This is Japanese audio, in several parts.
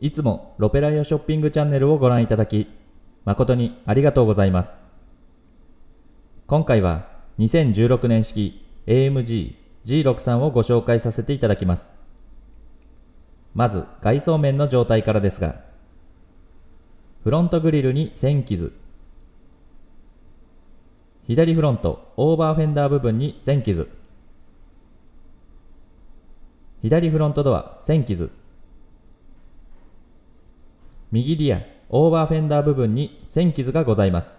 いつもロペライアショッピングチャンネルをご覧いただき、誠にありがとうございます。今回は2016年式 AMG G63 をご紹介させていただきます。まず外装面の状態からですが、フロントグリルに線傷、左フロントオーバーフェンダー部分に線傷、左フロントドア線傷、右リア、オーバーフェンダー部分に線傷がございます。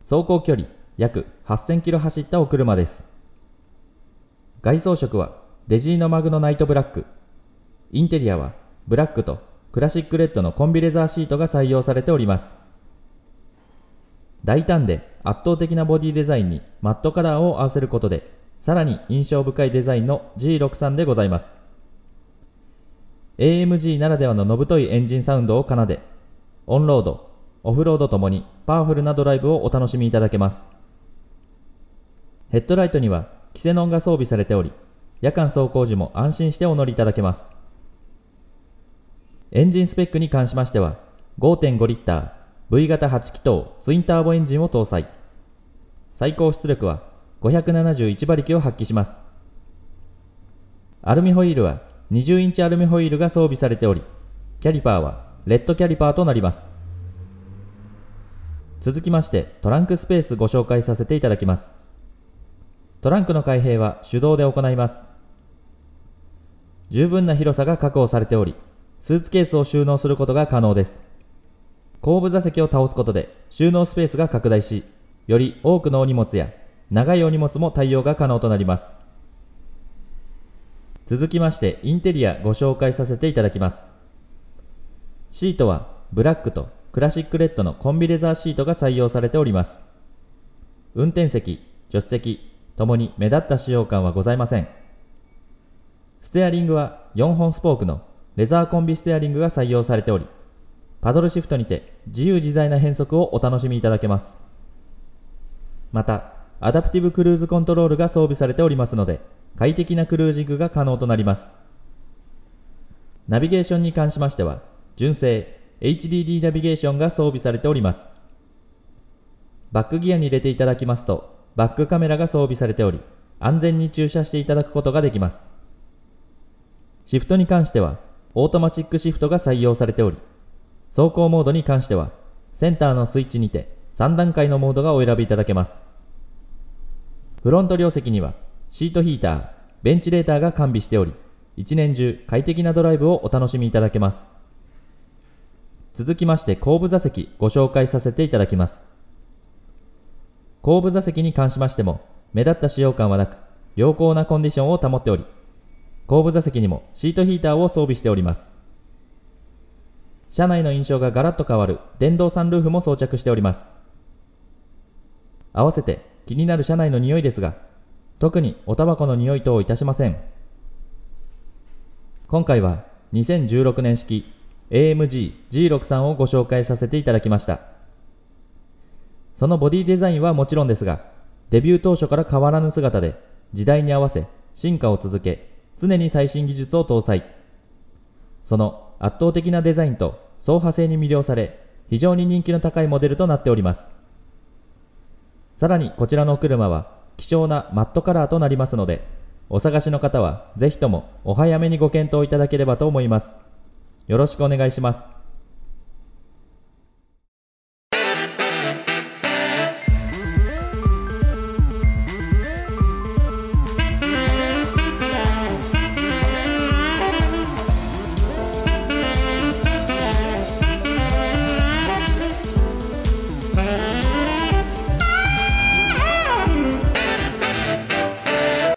走行距離約8000キロ走ったお車です。外装色はデジーノマグノナイトブラック。インテリアはブラックとクラシックレッドのコンビレザーシートが採用されております。大胆で圧倒的なボディデザインにマットカラーを合わせることでさらに印象深いデザインの G63 でございます。AMG ならではののぶといエンジンサウンドを奏で、オンロード、オフロードともにパワフルなドライブをお楽しみいただけます。ヘッドライトにはキセノンが装備されており、夜間走行時も安心してお乗りいただけます。エンジンスペックに関しましては、5.5リッター V 型8気筒ツインターボエンジンを搭載。最高出力は571馬力を発揮します。アルミホイールは20インチアルミホイールが装備されており、キャリパーはレッドキャリパーとなります。続きましてトランクスペースご紹介させていただきます。トランクの開閉は手動で行います。十分な広さが確保されており、スーツケースを収納することが可能です。後部座席を倒すことで収納スペースが拡大し、より多くのお荷物や長いお荷物も対応が可能となります。続きましてインテリアご紹介させていただきます。シートはブラックとクラシックレッドのコンビレザーシートが採用されております。運転席、助手席ともに目立った使用感はございません。ステアリングは4本スポークのレザーコンビステアリングが採用されており、パドルシフトにて自由自在な変速をお楽しみいただけます。また、アダプティブクルーズコントロールが装備されておりますので、快適なクルージングが可能となります。ナビゲーションに関しましては、純正 HDD ナビゲーションが装備されております。バックギアに入れていただきますと、バックカメラが装備されており、安全に駐車していただくことができます。シフトに関しては、オートマチックシフトが採用されており、走行モードに関しては、センターのスイッチにて3段階のモードがお選びいただけます。フロント両席にはシートヒーター、ベンチレーターが完備しており、一年中快適なドライブをお楽しみいただけます。続きまして後部座席ご紹介させていただきます。後部座席に関しましても、目立った使用感はなく、良好なコンディションを保っており、後部座席にもシートヒーターを装備しております。車内の印象がガラッと変わる電動サンルーフも装着しております。合わせて気になる車内の匂いですが、特におタバコの匂いといたしません。今回は2016年式 AMG G63 をご紹介させていただきました。そのボディデザインはもちろんですが、デビュー当初から変わらぬ姿で、時代に合わせ進化を続け、常に最新技術を搭載。その圧倒的なデザインと走破性に魅了され、非常に人気の高いモデルとなっております。さらにこちらのお車は希少なマットカラーとなりますので、お探しの方はぜひともお早めにご検討いただければと思います。よろしくお願いします。